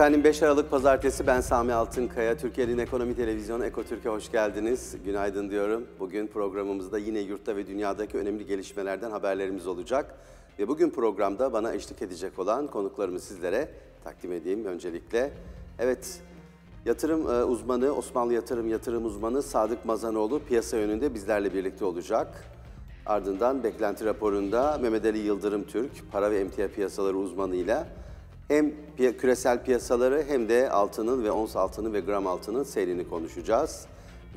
Efendim 5 Aralık Pazartesi ben Sami Altınkaya. Türkiye'nin ekonomi televizyonu Ekotürk'e hoş geldiniz. Günaydın diyorum. Bugün programımızda yine yurtta ve dünyadaki önemli gelişmelerden haberlerimiz olacak. Ve bugün programda bana eşlik edecek olan konuklarımı sizlere takdim edeyim öncelikle. Evet, yatırım e, uzmanı, Osmanlı Yatırım Yatırım Uzmanı Sadık Mazanoğlu piyasa yönünde bizlerle birlikte olacak. Ardından beklenti raporunda Mehmet Ali Yıldırım Türk, para ve emtia piyasaları uzmanıyla ile hem piy küresel piyasaları hem de altının ve ons altının ve gram altının seyrini konuşacağız.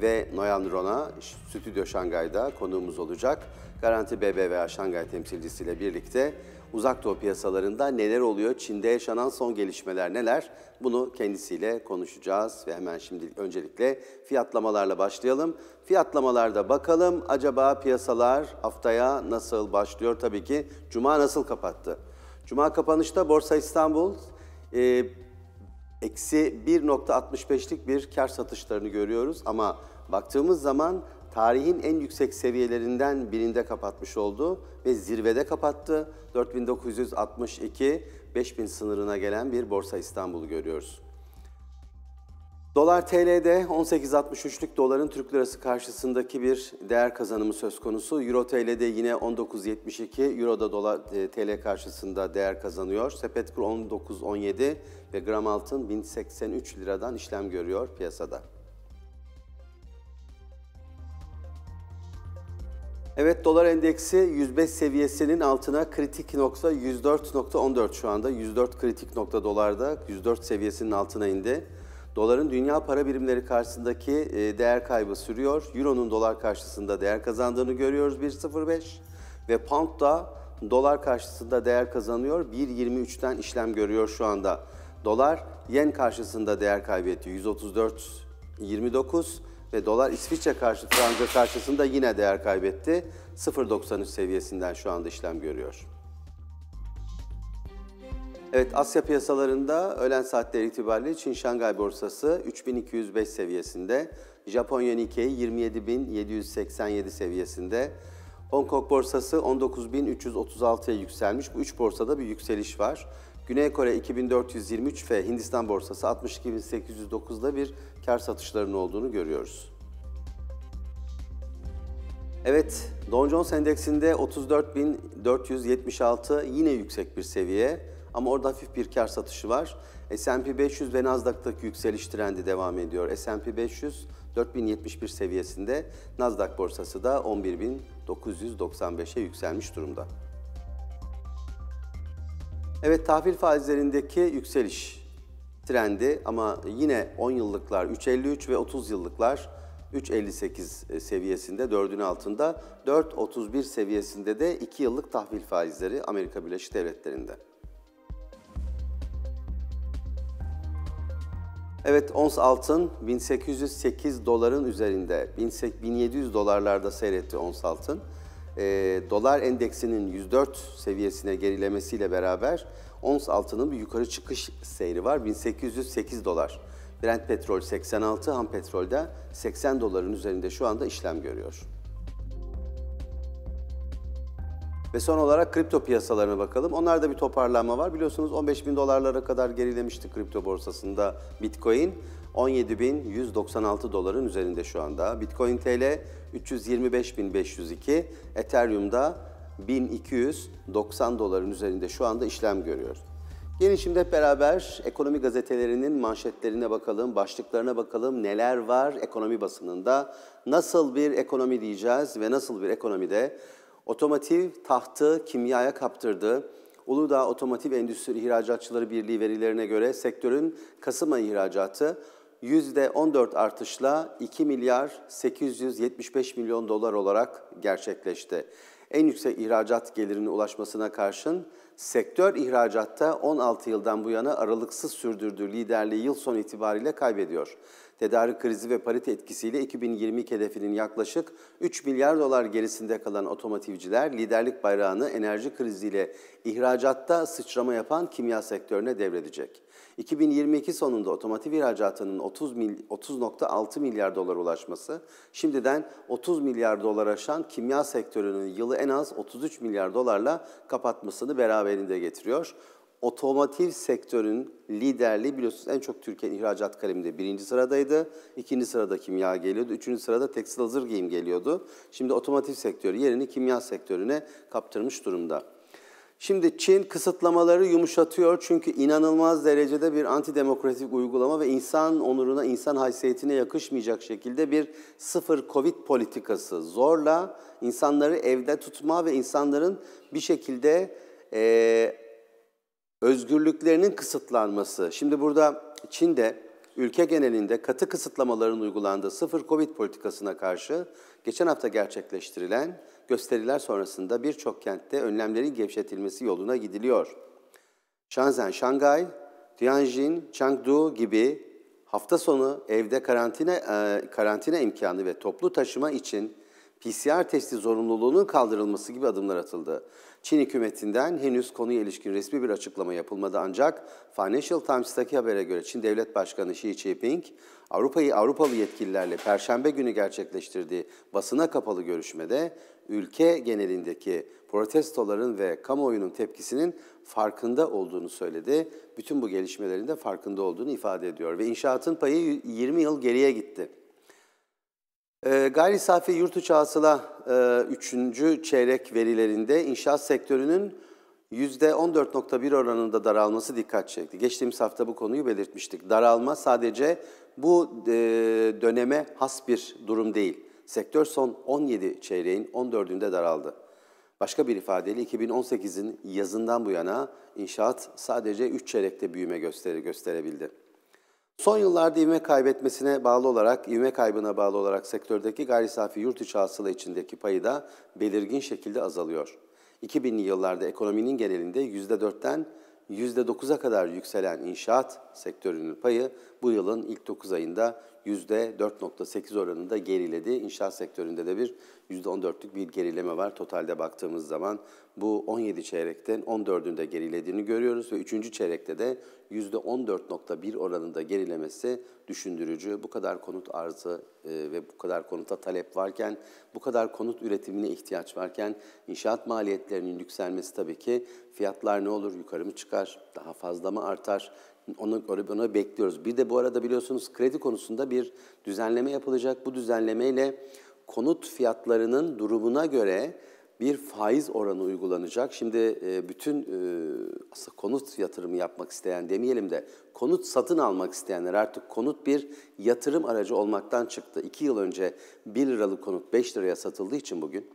Ve Noyan Rona Stüdyo Şangay'da konuğumuz olacak. Garanti BBVA Şangay temsilcisiyle birlikte uzak doğu piyasalarında neler oluyor, Çin'de yaşanan son gelişmeler neler bunu kendisiyle konuşacağız. Ve hemen şimdi öncelikle fiyatlamalarla başlayalım. Fiyatlamalarda bakalım acaba piyasalar haftaya nasıl başlıyor? Tabii ki Cuma nasıl kapattı? Cuma kapanışta Borsa İstanbul e, eksi 1.65'lik bir kar satışlarını görüyoruz ama baktığımız zaman tarihin en yüksek seviyelerinden birinde kapatmış oldu ve zirvede kapattı. 4962 5000 sınırına gelen bir Borsa İstanbul'u görüyoruz. Dolar TL'de 18.63'lük doların Türk lirası karşısındaki bir değer kazanımı söz konusu. Euro TL'de yine 19.72, Euro da dolar e, TL karşısında değer kazanıyor. Sepet kur 19.17 ve gram altın 1083 liradan işlem görüyor piyasada. Evet dolar endeksi 105 seviyesinin altına kritik nokta 104.14 şu anda. 104 kritik nokta dolarda 104 seviyesinin altına indi. Doların dünya para birimleri karşısındaki e, değer kaybı sürüyor. Euro'nun dolar karşısında değer kazandığını görüyoruz 1.05 ve pound da dolar karşısında değer kazanıyor. 1.23'ten işlem görüyor şu anda. Dolar yen karşısında değer kaybetti 134.29 ve dolar İsviçre karşı franga karşısında yine değer kaybetti. 0.93 seviyesinden şu anda işlem görüyor. Evet Asya piyasalarında öğlen saatleri itibariyle Çin Şangay borsası 3205 seviyesinde, Japonya Nikkei 27787 seviyesinde, Hong Kong borsası 19336'ya yükselmiş. Bu üç borsada bir yükseliş var. Güney Kore 2423 ve Hindistan borsası 62809'da bir kar satışlarının olduğunu görüyoruz. Evet, Dow Jones Endeksinde 34.476 yine yüksek bir seviye. Ama orada hafif bir kar satışı var. S&P 500 ve Nasdaq'taki yükseliş trendi devam ediyor. S&P 500 4071 seviyesinde, Nasdaq borsası da 11995'e yükselmiş durumda. Evet tahvil faizlerindeki yükseliş trendi ama yine 10 yıllıklar 3.53 ve 30 yıllıklar 3.58 seviyesinde 4'ün altında, 4.31 seviyesinde de 2 yıllık tahvil faizleri Amerika Birleşik Devletleri'nde. Evet, ons altın 1808 doların üzerinde, 1700 dolarlarda seyretti ons altın. E, dolar endeksinin 104 seviyesine gerilemesiyle beraber ons altının bir yukarı çıkış seyri var. 1808 dolar. Brent petrol 86, ham petrolde 80 doların üzerinde şu anda işlem görüyor. Ve son olarak kripto piyasalarına bakalım. Onlarda bir toparlanma var. Biliyorsunuz 15 bin dolarlara kadar gerilemişti kripto borsasında Bitcoin. 17.196 doların üzerinde şu anda. Bitcoin TL 325.502, Ethereum'da 1290 doların üzerinde şu anda işlem görüyor. Gelin şimdi hep beraber ekonomi gazetelerinin manşetlerine bakalım, başlıklarına bakalım. Neler var ekonomi basınında? Nasıl bir ekonomi diyeceğiz ve nasıl bir ekonomide Otomotiv tahtı kimyaya kaptırdı. Uludağ Otomotiv Endüstri İhracatçıları Birliği verilerine göre sektörün Kasım ayı ihracatı %14 artışla 2 milyar 875 milyon dolar olarak gerçekleşti. En yüksek ihracat gelirine ulaşmasına karşın sektör ihracatta 16 yıldan bu yana aralıksız sürdürdüğü liderliği yıl son itibariyle kaybediyor. Tedarik krizi ve parite etkisiyle 2022 hedefinin yaklaşık 3 milyar dolar gerisinde kalan otomotivciler liderlik bayrağını enerji kriziyle ihracatta sıçrama yapan kimya sektörüne devredecek. 2022 sonunda otomotiv ihracatının 30.6 milyar dolar ulaşması, şimdiden 30 milyar dolar aşan kimya sektörünün yılı en az 33 milyar dolarla kapatmasını beraberinde getiriyor otomotiv sektörün liderliği biliyorsunuz en çok Türkiye'nin ihracat kaleminde birinci sıradaydı. ikinci sırada kimya geliyordu. Üçüncü sırada tekstil hazır giyim geliyordu. Şimdi otomotiv sektörü yerini kimya sektörüne kaptırmış durumda. Şimdi Çin kısıtlamaları yumuşatıyor çünkü inanılmaz derecede bir antidemokratik uygulama ve insan onuruna, insan haysiyetine yakışmayacak şekilde bir sıfır Covid politikası. Zorla insanları evde tutma ve insanların bir şekilde e, özgürlüklerinin kısıtlanması. Şimdi burada Çin'de ülke genelinde katı kısıtlamaların uygulandığı sıfır Covid politikasına karşı geçen hafta gerçekleştirilen gösteriler sonrasında birçok kentte önlemlerin gevşetilmesi yoluna gidiliyor. Shenzhen, Şangay, Tianjin, Chengdu gibi hafta sonu evde karantina e, karantina imkanı ve toplu taşıma için PCR testi zorunluluğunun kaldırılması gibi adımlar atıldı. Çin hükümetinden henüz konuya ilişkin resmi bir açıklama yapılmadı ancak Financial Times'taki habere göre Çin Devlet Başkanı Xi Jinping, Avrupa'yı Avrupalı yetkililerle Perşembe günü gerçekleştirdiği basına kapalı görüşmede ülke genelindeki protestoların ve kamuoyunun tepkisinin farkında olduğunu söyledi. Bütün bu gelişmelerin de farkında olduğunu ifade ediyor ve inşaatın payı 20 yıl geriye gitti. E, gayri safi yurt içi hasıla e, 3. çeyrek verilerinde inşaat sektörünün %14.1 oranında daralması dikkat çekti. Geçtiğimiz hafta bu konuyu belirtmiştik. Daralma sadece bu e, döneme has bir durum değil. Sektör son 17 çeyreğin 14'ünde daraldı. Başka bir ifadeyle 2018'in yazından bu yana inşaat sadece 3 çeyrekte büyüme gösterebildi. Son yıllarda ivme kaybetmesine bağlı olarak, ivme kaybına bağlı olarak sektördeki gayri safi yurt içi hasıla içindeki payı da belirgin şekilde azalıyor. 2000'li yıllarda ekonominin genelinde %4'ten %9'a kadar yükselen inşaat sektörünün payı bu yılın ilk 9 ayında %4.8 oranında geriledi. İnşaat sektöründe de bir %14'lük bir gerileme var. Totalde baktığımız zaman bu 17 çeyrekten 14'ünde gerilediğini görüyoruz ve 3. çeyrekte de %14.1 oranında gerilemesi düşündürücü. Bu kadar konut arzı e, ve bu kadar konuta talep varken, bu kadar konut üretimine ihtiyaç varken inşaat maliyetlerinin yükselmesi tabii ki fiyatlar ne olur yukarı mı çıkar, daha fazla mı artar? Onu, onu bekliyoruz. Bir de bu arada biliyorsunuz kredi konusunda bir düzenleme yapılacak. Bu düzenlemeyle konut fiyatlarının durumuna göre bir faiz oranı uygulanacak. Şimdi e, bütün e, aslında konut yatırımı yapmak isteyen demeyelim de konut satın almak isteyenler artık konut bir yatırım aracı olmaktan çıktı. İki yıl önce 1 liralık konut 5 liraya satıldığı için bugün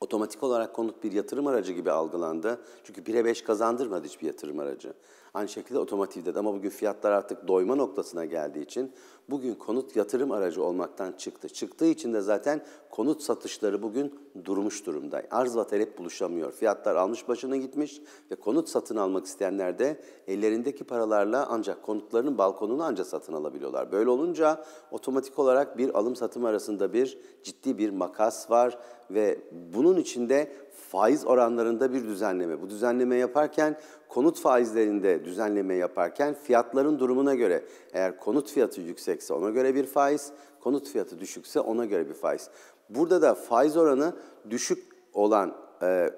otomatik olarak konut bir yatırım aracı gibi algılandı. Çünkü 1'e 5 kazandırmadı hiçbir yatırım aracı. Aynı şekilde otomotivde de ama bugün fiyatlar artık doyma noktasına geldiği için bugün konut yatırım aracı olmaktan çıktı. Çıktığı için de zaten konut satışları bugün durmuş durumda. Arz ve talep buluşamıyor. Fiyatlar almış başına gitmiş ve konut satın almak isteyenler de ellerindeki paralarla ancak konutlarının balkonunu ancak satın alabiliyorlar. Böyle olunca otomatik olarak bir alım satım arasında bir ciddi bir makas var ve bunun içinde faiz oranlarında bir düzenleme. Bu düzenleme yaparken konut faizlerinde düzenleme yaparken fiyatların durumuna göre eğer konut fiyatı yüksek yüksekse ona göre bir faiz, konut fiyatı düşükse ona göre bir faiz. Burada da faiz oranı düşük olan e,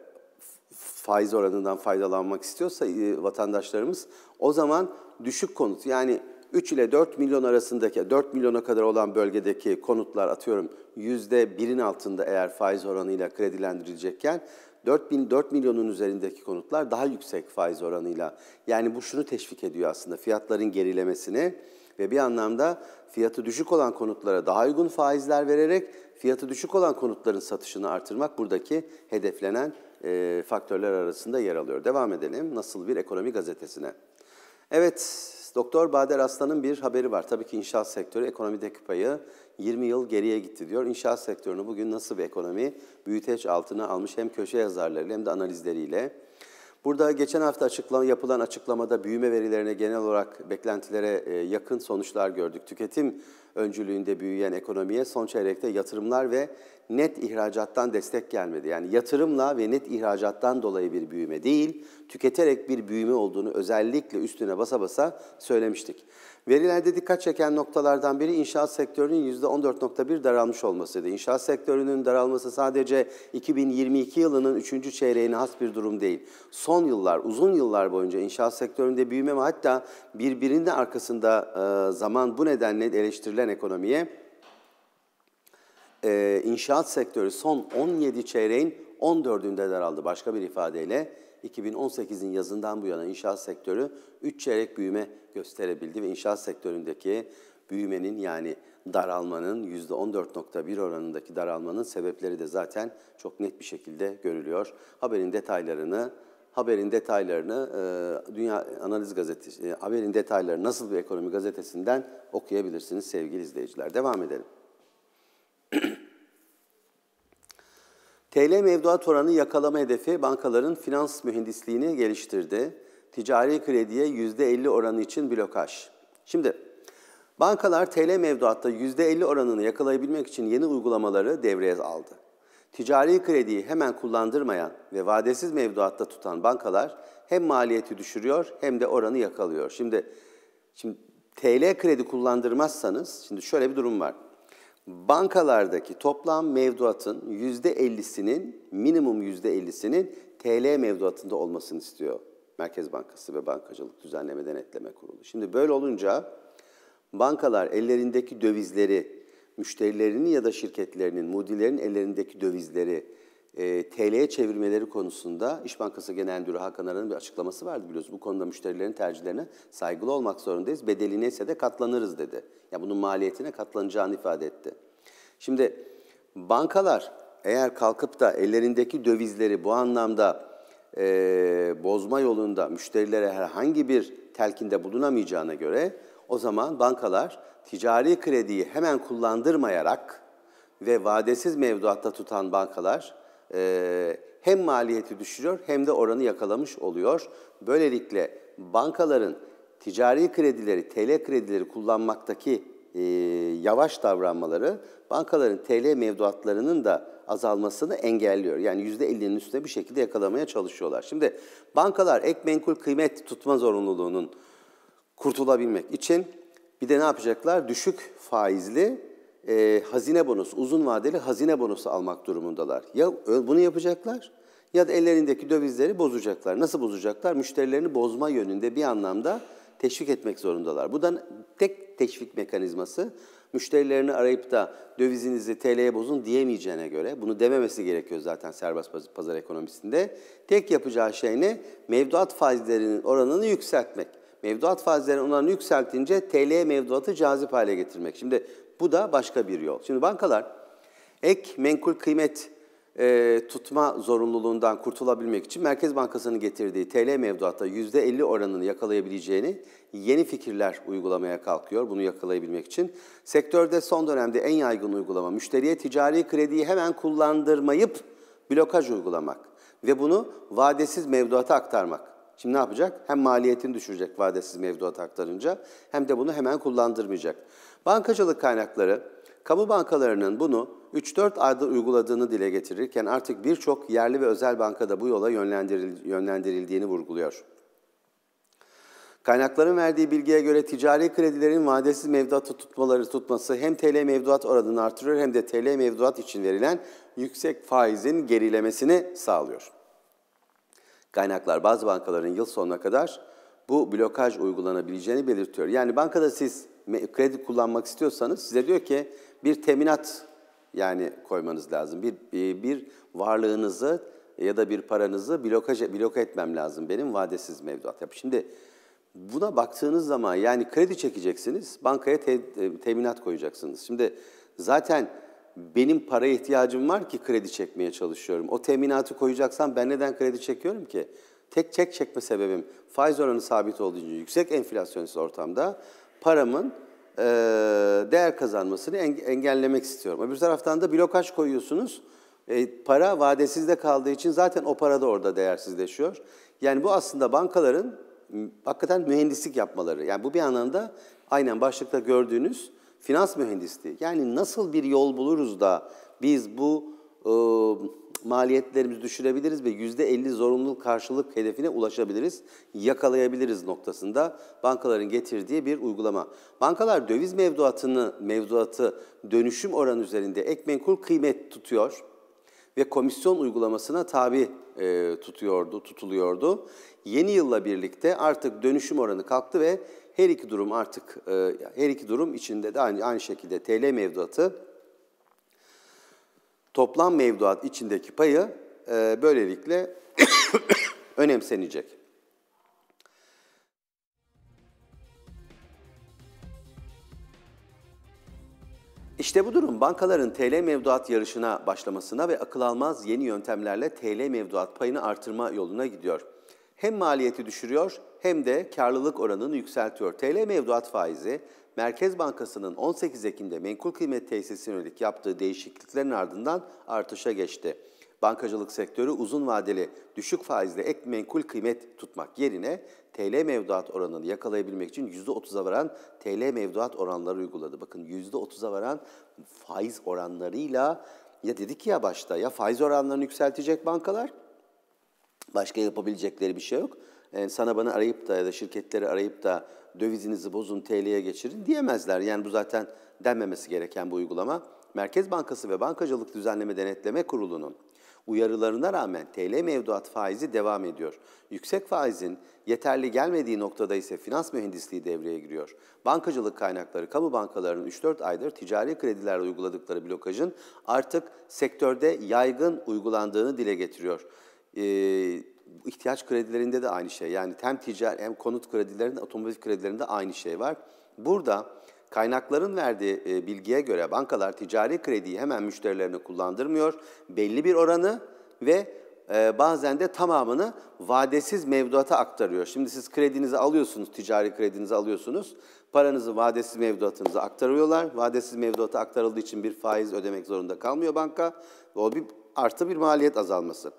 faiz oranından faydalanmak istiyorsa e, vatandaşlarımız o zaman düşük konut yani 3 ile 4 milyon arasındaki 4 milyona kadar olan bölgedeki konutlar atıyorum %1'in altında eğer faiz oranıyla kredilendirilecekken 4, bin, 4 milyonun üzerindeki konutlar daha yüksek faiz oranıyla. Yani bu şunu teşvik ediyor aslında fiyatların gerilemesini ve bir anlamda fiyatı düşük olan konutlara daha uygun faizler vererek fiyatı düşük olan konutların satışını artırmak buradaki hedeflenen e, faktörler arasında yer alıyor. Devam edelim Nasıl Bir Ekonomi gazetesine. Evet, Doktor Bader Aslan'ın bir haberi var. Tabii ki inşaat sektörü ekonomideki payı 20 yıl geriye gitti diyor. İnşaat sektörünü bugün nasıl bir ekonomi büyüteç altına almış hem köşe yazarlarıyla hem de analizleriyle. Burada geçen hafta açıklan yapılan açıklamada büyüme verilerine genel olarak beklentilere e, yakın sonuçlar gördük. Tüketim öncülüğünde büyüyen ekonomiye son çeyrekte yatırımlar ve net ihracattan destek gelmedi. Yani yatırımla ve net ihracattan dolayı bir büyüme değil, tüketerek bir büyüme olduğunu özellikle üstüne basa basa söylemiştik. Verilerde dikkat çeken noktalardan biri inşaat sektörünün %14.1 daralmış olmasıydı. İnşaat sektörünün daralması sadece 2022 yılının 3. çeyreğine has bir durum değil. Son yıllar, uzun yıllar boyunca inşaat sektöründe büyüme ve hatta birbirinin arkasında e, zaman bu nedenle eleştirilen ekonomiye e, inşaat sektörü son 17 çeyreğin 14'ünde daraldı. Başka bir ifadeyle 2018'in yazından bu yana inşaat sektörü 3 çeyrek büyüme gösterebildi ve inşaat sektöründeki büyümenin yani daralmanın %14.1 oranındaki daralmanın sebepleri de zaten çok net bir şekilde görülüyor. Haberin detaylarını haberin detaylarını e, Dünya Analiz Gazetesi e, haberin detayları nasıl bir ekonomi gazetesinden okuyabilirsiniz sevgili izleyiciler. Devam edelim. TL mevduat oranı yakalama hedefi bankaların finans mühendisliğini geliştirdi. Ticari krediye %50 oranı için blokaj. Şimdi bankalar TL mevduatta %50 oranını yakalayabilmek için yeni uygulamaları devreye aldı. Ticari krediyi hemen kullandırmayan ve vadesiz mevduatta tutan bankalar hem maliyeti düşürüyor hem de oranı yakalıyor. Şimdi şimdi TL kredi kullandırmazsanız şimdi şöyle bir durum var bankalardaki toplam mevduatın %50'sinin, minimum %50'sinin TL mevduatında olmasını istiyor Merkez Bankası ve Bankacılık Düzenleme Denetleme Kurulu. Şimdi böyle olunca bankalar ellerindeki dövizleri, müşterilerinin ya da şirketlerinin, mudilerin ellerindeki dövizleri e, TL'ye çevirmeleri konusunda İş Bankası Genel Müdürü Hakan Aran'ın bir açıklaması vardı biliyorsunuz. Bu konuda müşterilerin tercihlerine saygılı olmak zorundayız. Bedeli neyse de katlanırız dedi. Ya yani bunun maliyetine katlanacağını ifade etti. Şimdi bankalar eğer kalkıp da ellerindeki dövizleri bu anlamda e, bozma yolunda müşterilere herhangi bir telkinde bulunamayacağına göre o zaman bankalar ticari krediyi hemen kullandırmayarak ve vadesiz mevduatta tutan bankalar e, hem maliyeti düşürüyor hem de oranı yakalamış oluyor. Böylelikle bankaların ticari kredileri, TL kredileri kullanmaktaki e, yavaş davranmaları bankaların TL mevduatlarının da azalmasını engelliyor. Yani %50'nin üstüne bir şekilde yakalamaya çalışıyorlar. Şimdi bankalar ek menkul kıymet tutma zorunluluğunun kurtulabilmek için bir de ne yapacaklar? Düşük faizli e, hazine bonosu, uzun vadeli hazine bonusu almak durumundalar. Ya bunu yapacaklar ya da ellerindeki dövizleri bozacaklar. Nasıl bozacaklar? Müşterilerini bozma yönünde bir anlamda teşvik etmek zorundalar. Bu da tek teşvik mekanizması müşterilerini arayıp da dövizinizi TL'ye bozun diyemeyeceğine göre bunu dememesi gerekiyor zaten serbest pazar ekonomisinde. Tek yapacağı şey ne? Mevduat faizlerinin oranını yükseltmek. Mevduat faizlerinin oranını yükseltince TL mevduatı cazip hale getirmek. Şimdi bu da başka bir yol. Şimdi bankalar ek menkul kıymet e, tutma zorunluluğundan kurtulabilmek için Merkez Bankası'nın getirdiği TL mevduatta %50 oranını yakalayabileceğini yeni fikirler uygulamaya kalkıyor bunu yakalayabilmek için. Sektörde son dönemde en yaygın uygulama müşteriye ticari krediyi hemen kullandırmayıp blokaj uygulamak ve bunu vadesiz mevduata aktarmak. Şimdi ne yapacak? Hem maliyetini düşürecek vadesiz mevduata aktarınca hem de bunu hemen kullandırmayacak. Bankacılık kaynakları, kamu bankalarının bunu 3-4 ayda uyguladığını dile getirirken artık birçok yerli ve özel bankada bu yola yönlendiril yönlendirildiğini vurguluyor. Kaynakların verdiği bilgiye göre ticari kredilerin vadesiz mevduatı tutmaları tutması hem TL mevduat oranını artırır hem de TL mevduat için verilen yüksek faizin gerilemesini sağlıyor. Kaynaklar bazı bankaların yıl sonuna kadar bu blokaj uygulanabileceğini belirtiyor. Yani bankada siz kredi kullanmak istiyorsanız size diyor ki bir teminat yani koymanız lazım. Bir, e, bir varlığınızı ya da bir paranızı blokaj, bloka etmem lazım benim vadesiz mevduat. Yap. Şimdi buna baktığınız zaman yani kredi çekeceksiniz, bankaya te, e, teminat koyacaksınız. Şimdi zaten benim paraya ihtiyacım var ki kredi çekmeye çalışıyorum. O teminatı koyacaksam ben neden kredi çekiyorum ki? Tek çek çekme sebebim faiz oranı sabit olduğu için yüksek enflasyonist ortamda paramın e, değer kazanmasını engellemek istiyorum. bir taraftan da blokaj koyuyorsunuz. E, para vadesizde kaldığı için zaten o para da orada değersizleşiyor. Yani bu aslında bankaların hakikaten mühendislik yapmaları. Yani bu bir anlamda aynen başlıkta gördüğünüz finans mühendisliği. Yani nasıl bir yol buluruz da biz bu e, maliyetlerimizi düşürebiliriz ve yüzde %50 zorunlu karşılık hedefine ulaşabiliriz, yakalayabiliriz noktasında bankaların getirdiği bir uygulama. Bankalar döviz mevduatını, mevduatı dönüşüm oranı üzerinde ekmenkul kıymet tutuyor ve komisyon uygulamasına tabi e, tutuyordu, tutuluyordu. Yeni yılla birlikte artık dönüşüm oranı kalktı ve her iki durum artık e, her iki durum içinde de aynı, aynı şekilde TL mevduatı toplam mevduat içindeki payı e, böylelikle önemsenecek. İşte bu durum bankaların TL mevduat yarışına başlamasına ve akıl almaz yeni yöntemlerle TL mevduat payını artırma yoluna gidiyor. Hem maliyeti düşürüyor hem de karlılık oranını yükseltiyor. TL mevduat faizi Merkez Bankası'nın 18 Ekim'de menkul kıymet tesisine yönelik yaptığı değişikliklerin ardından artışa geçti. Bankacılık sektörü uzun vadeli düşük faizle ek menkul kıymet tutmak yerine TL mevduat oranını yakalayabilmek için %30'a varan TL mevduat oranları uyguladı. Bakın %30'a varan faiz oranlarıyla ya dedik ya başta ya faiz oranlarını yükseltecek bankalar başka yapabilecekleri bir şey yok e, sana bana arayıp da ya da şirketleri arayıp da dövizinizi bozun TL'ye geçirin diyemezler. Yani bu zaten denmemesi gereken bu uygulama. Merkez Bankası ve Bankacılık Düzenleme Denetleme Kurulu'nun uyarılarına rağmen TL mevduat faizi devam ediyor. Yüksek faizin yeterli gelmediği noktada ise finans mühendisliği devreye giriyor. Bankacılık kaynakları kamu bankalarının 3-4 aydır ticari kredilerle uyguladıkları blokajın artık sektörde yaygın uygulandığını dile getiriyor. Ee, ihtiyaç kredilerinde de aynı şey. Yani hem ticari hem konut kredilerinde, otomobil kredilerinde aynı şey var. Burada kaynakların verdiği e, bilgiye göre bankalar ticari krediyi hemen müşterilerine kullandırmıyor. Belli bir oranı ve e, bazen de tamamını vadesiz mevduata aktarıyor. Şimdi siz kredinizi alıyorsunuz, ticari kredinizi alıyorsunuz. Paranızı vadesiz mevduatınıza aktarıyorlar. Vadesiz mevduata aktarıldığı için bir faiz ödemek zorunda kalmıyor banka. O bir artı bir maliyet azalması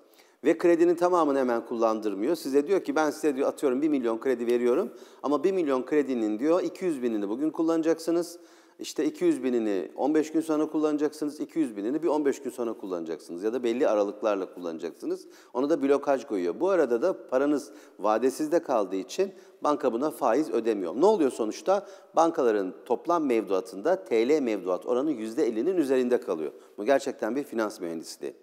ve kredinin tamamını hemen kullandırmıyor. Size diyor ki ben size diyor atıyorum 1 milyon kredi veriyorum ama 1 milyon kredinin diyor 200 binini bugün kullanacaksınız. İşte 200 binini 15 gün sonra kullanacaksınız, 200 binini bir 15 gün sonra kullanacaksınız ya da belli aralıklarla kullanacaksınız. Ona da blokaj koyuyor. Bu arada da paranız vadesizde kaldığı için banka buna faiz ödemiyor. Ne oluyor sonuçta? Bankaların toplam mevduatında TL mevduat oranı %50'nin üzerinde kalıyor. Bu gerçekten bir finans mühendisliği.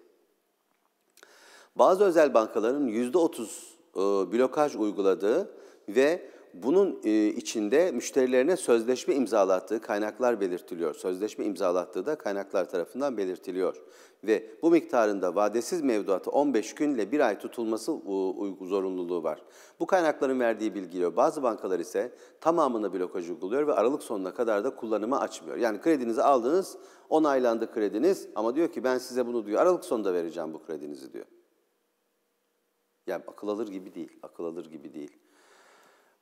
Bazı özel bankaların %30 e, blokaj uyguladığı ve bunun e, içinde müşterilerine sözleşme imzalattığı kaynaklar belirtiliyor. Sözleşme imzalattığı da kaynaklar tarafından belirtiliyor. Ve bu miktarında vadesiz mevduatı 15 günle 1 ay tutulması zorunluluğu var. Bu kaynakların verdiği bilgiyle bazı bankalar ise tamamını blokaj uyguluyor ve aralık sonuna kadar da kullanıma açmıyor. Yani kredinizi aldınız, onaylandı krediniz ama diyor ki ben size bunu diyor aralık sonunda vereceğim bu kredinizi diyor. Yani akıl alır gibi değil, akıl alır gibi değil.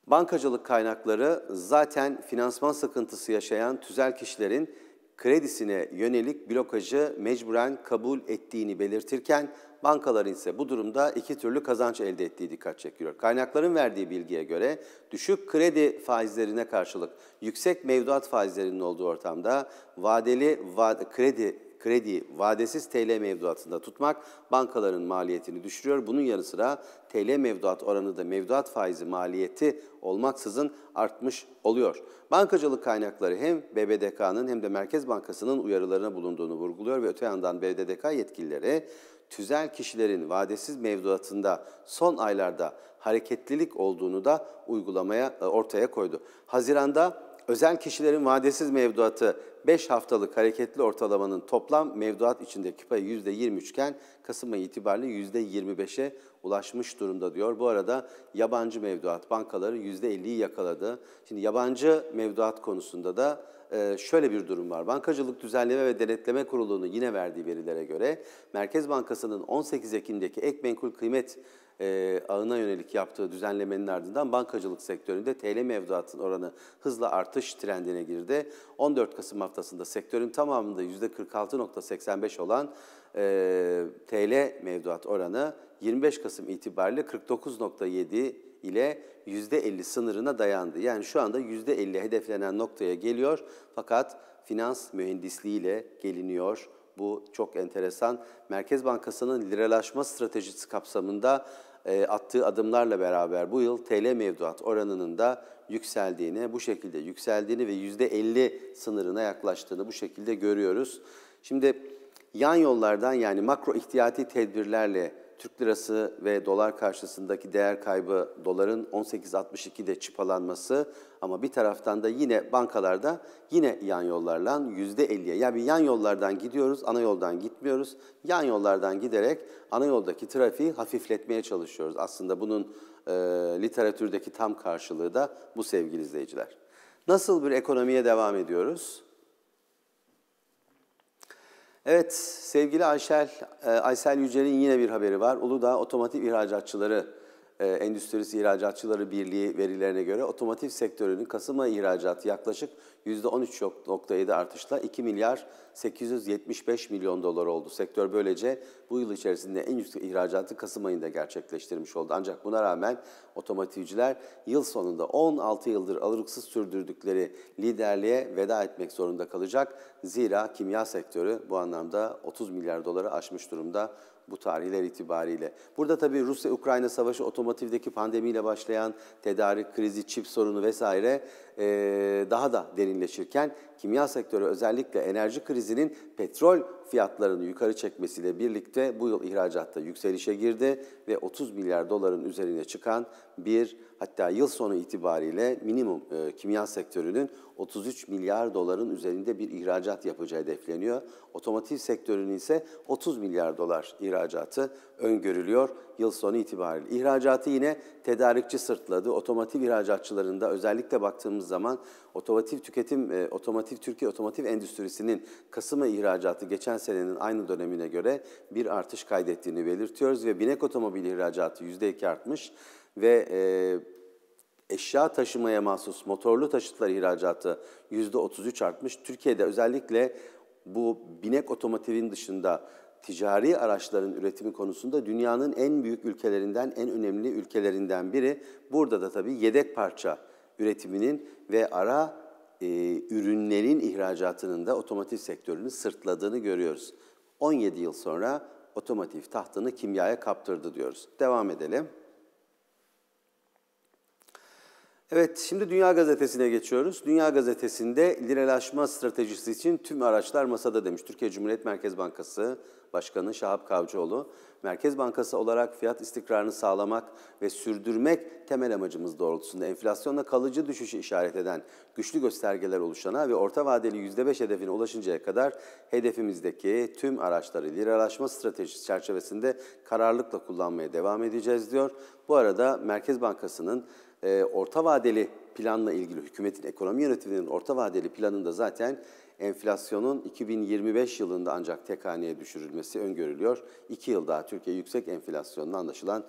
Bankacılık kaynakları zaten finansman sıkıntısı yaşayan tüzel kişilerin kredisine yönelik blokajı mecburen kabul ettiğini belirtirken bankaların ise bu durumda iki türlü kazanç elde ettiği dikkat çekiyor. Kaynakların verdiği bilgiye göre düşük kredi faizlerine karşılık yüksek mevduat faizlerinin olduğu ortamda vadeli va kredi krediyi vadesiz TL mevduatında tutmak bankaların maliyetini düşürüyor. Bunun yanı sıra TL mevduat oranı da mevduat faizi maliyeti olmaksızın artmış oluyor. Bankacılık kaynakları hem BBDK'nın hem de Merkez Bankası'nın uyarılarına bulunduğunu vurguluyor ve öte yandan BBDK yetkilileri tüzel kişilerin vadesiz mevduatında son aylarda hareketlilik olduğunu da uygulamaya e, ortaya koydu. Haziranda özel kişilerin vadesiz mevduatı 5 haftalık hareketli ortalamanın toplam mevduat içindeki payı %23 iken Kasım ayı itibariyle %25'e ulaşmış durumda diyor. Bu arada yabancı mevduat bankaları %50'yi yakaladı. Şimdi yabancı mevduat konusunda da e, şöyle bir durum var. Bankacılık Düzenleme ve Denetleme Kurulu'nun yine verdiği verilere göre Merkez Bankası'nın 18 Ekim'deki ek menkul kıymet e, ağına yönelik yaptığı düzenlemenin ardından bankacılık sektöründe TL mevduatın oranı hızla artış trendine girdi. 14 Kasım haftasında sektörün tamamında %46.85 olan e, TL mevduat oranı 25 Kasım itibariyle 49.7 ile %50 sınırına dayandı. Yani şu anda %50 hedeflenen noktaya geliyor fakat finans mühendisliğiyle geliniyor bu çok enteresan. Merkez Bankası'nın liralaşma stratejisi kapsamında e, attığı adımlarla beraber bu yıl TL mevduat oranının da yükseldiğini, bu şekilde yükseldiğini ve %50 sınırına yaklaştığını bu şekilde görüyoruz. Şimdi yan yollardan yani makro ihtiyati tedbirlerle Türk lirası ve dolar karşısındaki değer kaybı doların 18.62'de çıpalanması ama bir taraftan da yine bankalarda yine yan yollarla %50'ye yani yan yollardan gidiyoruz, ana yoldan gitmiyoruz. Yan yollardan giderek ana yoldaki trafiği hafifletmeye çalışıyoruz. Aslında bunun e, literatürdeki tam karşılığı da bu sevgili izleyiciler. Nasıl bir ekonomiye devam ediyoruz? Evet sevgili Ayşel, e, Aysel Yücel'in yine bir haberi var. Uludağ Otomotiv İhracatçıları e, Endüstrisi İhracatçıları Birliği verilerine göre otomotiv sektörünün Kasım ayı ihracatı yaklaşık %13.7 artışla 2 milyar 875 milyon dolar oldu. Sektör böylece bu yıl içerisinde en yüksek ihracatı Kasım ayında gerçekleştirmiş oldu. Ancak buna rağmen otomotivciler yıl sonunda 16 yıldır alırıksız sürdürdükleri liderliğe veda etmek zorunda kalacak. Zira kimya sektörü bu anlamda 30 milyar doları aşmış durumda bu tarihler itibariyle. Burada tabii Rusya-Ukrayna savaşı otomotivdeki pandemiyle başlayan tedarik krizi, çip sorunu vesaire e, daha da derinleşirken kimya sektörü özellikle enerji krizinin petrol fiyatlarını yukarı çekmesiyle birlikte bu yıl ihracatta yükselişe girdi ve 30 milyar doların üzerine çıkan bir hatta yıl sonu itibariyle minimum e, kimya sektörünün 33 milyar doların üzerinde bir ihracat yapacağı hedefleniyor. Otomotiv sektörünün ise 30 milyar dolar ihracatı öngörülüyor yıl sonu itibariyle. İhracatı yine tedarikçi sırtladı. Otomotiv ihracatçılarında özellikle baktığımız zaman otomotiv tüketim, e, otomotiv Türkiye otomotiv endüstrisinin Kasım ihracatı geçen senenin aynı dönemine göre bir artış kaydettiğini belirtiyoruz ve binek otomobil ihracatı %2 artmış ve e, eşya taşımaya mahsus motorlu taşıtlar ihracatı %33 artmış. Türkiye'de özellikle bu binek otomotivin dışında ticari araçların üretimi konusunda dünyanın en büyük ülkelerinden, en önemli ülkelerinden biri. Burada da tabii yedek parça üretiminin ve ara e, ürünlerin ihracatının da otomotiv sektörünü sırtladığını görüyoruz. 17 yıl sonra otomotiv tahtını kimyaya kaptırdı diyoruz. Devam edelim. Evet, şimdi Dünya Gazetesi'ne geçiyoruz. Dünya Gazetesi'nde liralaşma stratejisi için tüm araçlar masada demiş. Türkiye Cumhuriyet Merkez Bankası, Başkanı Şahap Kavcıoğlu, Merkez Bankası olarak fiyat istikrarını sağlamak ve sürdürmek temel amacımız doğrultusunda enflasyonla kalıcı düşüşü işaret eden güçlü göstergeler oluşana ve orta vadeli %5 hedefine ulaşıncaya kadar hedefimizdeki tüm araçları liralaşma stratejisi çerçevesinde kararlılıkla kullanmaya devam edeceğiz diyor. Bu arada Merkez Bankası'nın e, orta vadeli planla ilgili hükümetin ekonomi yönetiminin orta vadeli planında zaten enflasyonun 2025 yılında ancak tek haneye düşürülmesi öngörülüyor. İki yıl daha Türkiye yüksek enflasyonla anlaşılan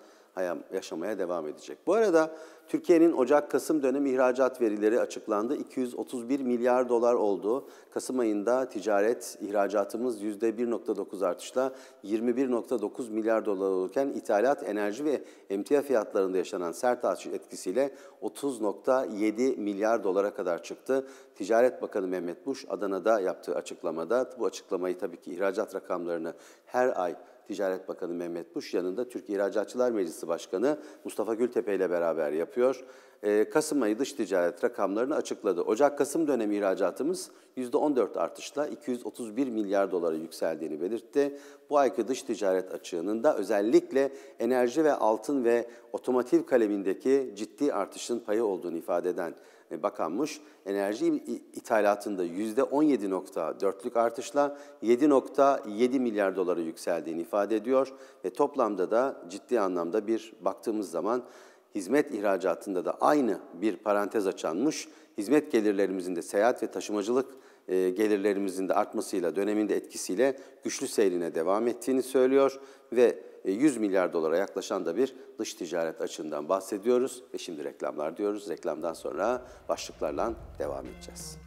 yaşamaya devam edecek. Bu arada Türkiye'nin Ocak-Kasım dönem ihracat verileri açıklandı. 231 milyar dolar oldu. Kasım ayında ticaret ihracatımız %1.9 artışla 21.9 milyar dolar olurken ithalat, enerji ve emtia fiyatlarında yaşanan sert artış etkisiyle 30.7 milyar dolara kadar çıktı. Ticaret Bakanı Mehmet Buş Adana'da yaptığı açıklamada bu açıklamayı tabii ki ihracat rakamlarını her ay Ticaret Bakanı Mehmet Buş yanında Türkiye İhracatçılar Meclisi Başkanı Mustafa Gültepe ile beraber yapıyor. Ee, Kasım ayı dış ticaret rakamlarını açıkladı. Ocak-Kasım dönemi ihracatımız %14 artışla 231 milyar dolara yükseldiğini belirtti. Bu ayki dış ticaret açığının da özellikle enerji ve altın ve otomotiv kalemindeki ciddi artışın payı olduğunu ifade eden e, bakanmış. Enerji ithalatında %17.4'lük artışla 7.7 milyar dolara yükseldiğini ifade ediyor ve toplamda da ciddi anlamda bir baktığımız zaman hizmet ihracatında da aynı bir parantez açanmış. Hizmet gelirlerimizin de seyahat ve taşımacılık e, gelirlerimizin de artmasıyla, döneminde etkisiyle güçlü seyrine devam ettiğini söylüyor ve 100 e, milyar dolara yaklaşan da bir dış ticaret açığından bahsediyoruz. Ve şimdi reklamlar diyoruz. Reklamdan sonra başlıklarla devam edeceğiz.